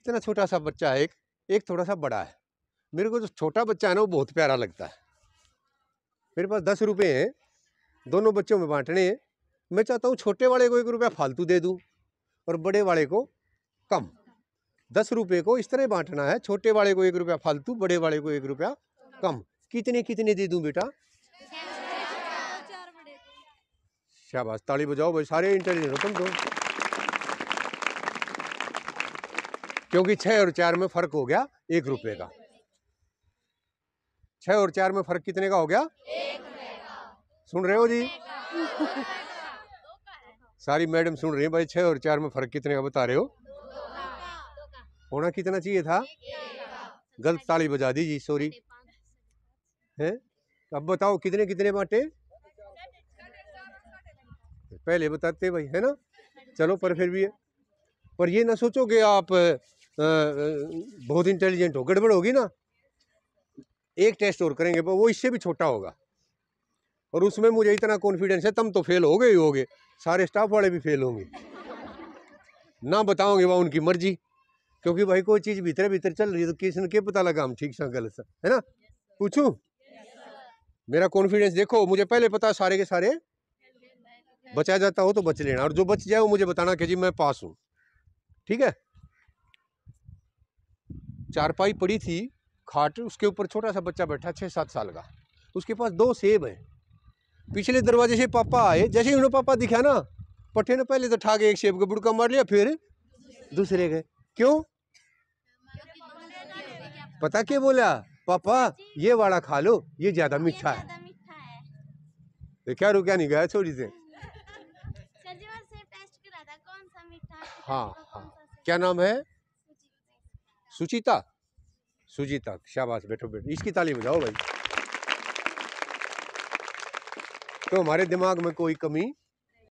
इतना छोटा सा बच्चा है एक एक थोड़ा सा बड़ा है मेरे को जो छोटा बच्चा है ना वो बहुत प्यारा लगता है मेरे पास दस रुपये हैं दोनों बच्चों में बांटने हैं मैं चाहता हूँ छोटे वाले को एक रुपया फालतू दे दूँ और बड़े वाले को कम दस रुपये को इस तरह बांटना है छोटे वाले को एक रुपया फालतू बड़े वाले को एक रुपया कम कितने कितने दे दूँ बेटा शाबाश ताली बजाओ भाई सारे इंटेलिजेंट हो तुम दो क्योंकि छः और चार में फ़र्क हो गया एक रुपये का छः और चार में फ़र्क कितने का हो गया सुन रहे हो जी सारी मैडम सुन रही हैं भाई छः और चार में फ़र्क कितने का बता रहे हो होना कितना चाहिए था गलत ताली बजा दी जी सॉरी है अब बताओ कितने कितने बांटे पहले बताते भाई है ना चलो पर फिर भी है पर ये ना सोचो कि आप बहुत इंटेलिजेंट हो गड़बड़ होगी ना एक टेस्ट और करेंगे वो इससे भी छोटा होगा और उसमें मुझे इतना कॉन्फिडेंस है तुम तो फेल हो गए ही हो गए सारे स्टाफ वाले भी फेल होंगे ना बताओगे वह उनकी मर्जी क्योंकि भाई कोई चीज़ भीतर भीतर चल रही है तो किसी ने पता लगा हम ठीक सा गलत सा है ना पूछू मेरा कॉन्फिडेंस देखो मुझे पहले पता सारे के सारे बचा जाता हो तो बच लेना और जो बच जाए वो मुझे बताना कि जी मैं पास हूँ ठीक है चारपाई पड़ी थी खाट उसके ऊपर छोटा सा बच्चा बैठा छः सात साल का उसके पास दो सेब हैं पिछले दरवाजे से पापा आए जैसे उन्होंने पापा दिखा ना पट्टे ने पहले तो ठा के एक सेब का बुड़का मार लिया फिर दूसरे गए क्यों पता क्या बोला पापा ये वाला खा लो ये ज़्यादा मीठा है तो क्या रुकया नहीं गया छोड़ी से हाँ हाँ क्या नाम है सुचिता सुजीता शाबाश बैठो बैठो इसकी ताली बजाओ भाई तो हमारे दिमाग में कोई कमी